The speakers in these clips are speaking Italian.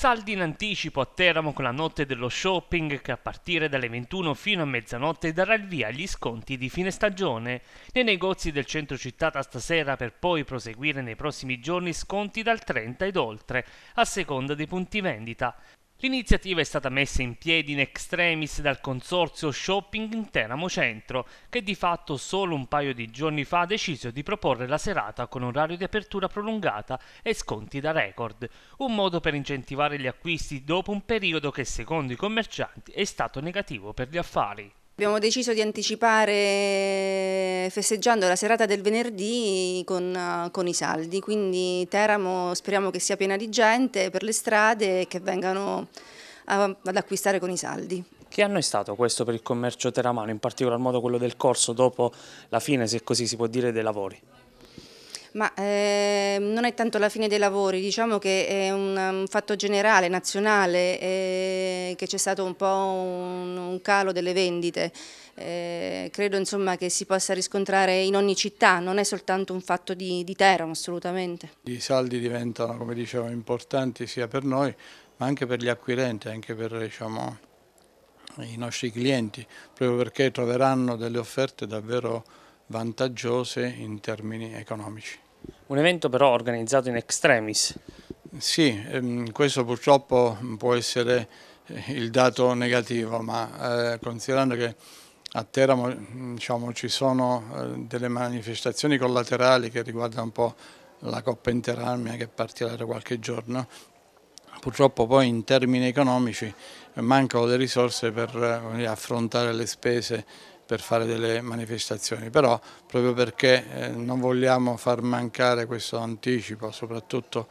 Saldi in anticipo a Teramo con la notte dello shopping che a partire dalle 21 fino a mezzanotte darà il via agli sconti di fine stagione. Nei negozi del centro città da stasera per poi proseguire nei prossimi giorni sconti dal 30 ed oltre, a seconda dei punti vendita. L'iniziativa è stata messa in piedi in extremis dal consorzio Shopping in Teramo Centro, che di fatto solo un paio di giorni fa ha deciso di proporre la serata con orario di apertura prolungata e sconti da record, un modo per incentivare gli acquisti dopo un periodo che secondo i commercianti è stato negativo per gli affari. Abbiamo deciso di anticipare festeggiando la serata del venerdì con, con, i saldi, quindi Teramo speriamo che sia piena di gente per le strade e che vengano a, ad acquistare con i saldi. Che anno è stato questo per il commercio teramano, in particolar modo quello del corso dopo la fine, se così si può dire, dei lavori? Ma eh, non è tanto la fine dei lavori, diciamo che è un, un fatto generale, nazionale, eh, che c'è stato un po' un, calo delle vendite, eh, credo insomma, che si possa riscontrare in ogni città, non è soltanto un fatto di, di Teramo assolutamente. I saldi diventano, come dicevo, importanti sia per noi ma anche per gli acquirenti, anche per diciamo, i nostri clienti, proprio perché troveranno delle offerte davvero vantaggiose in termini economici. Un evento però organizzato in extremis. Sì, ehm, questo purtroppo può essere il dato negativo, ma eh, considerando che a Teramo diciamo, ci sono eh, delle manifestazioni collaterali che riguardano un po' la Coppa Interarmia che partirà da qualche giorno, purtroppo poi in termini economici mancano le risorse per eh, affrontare le spese per fare delle manifestazioni, però proprio perché eh, non vogliamo far mancare questo anticipo, soprattutto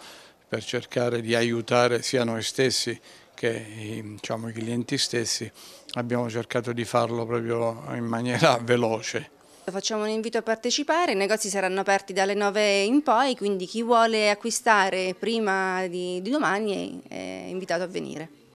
per cercare di aiutare sia noi stessi che i, diciamo, i clienti stessi abbiamo cercato di farlo proprio in maniera veloce. Facciamo un invito a partecipare, i negozi saranno aperti dalle 9 in poi, quindi chi vuole acquistare prima di, di domani è, è invitato a venire.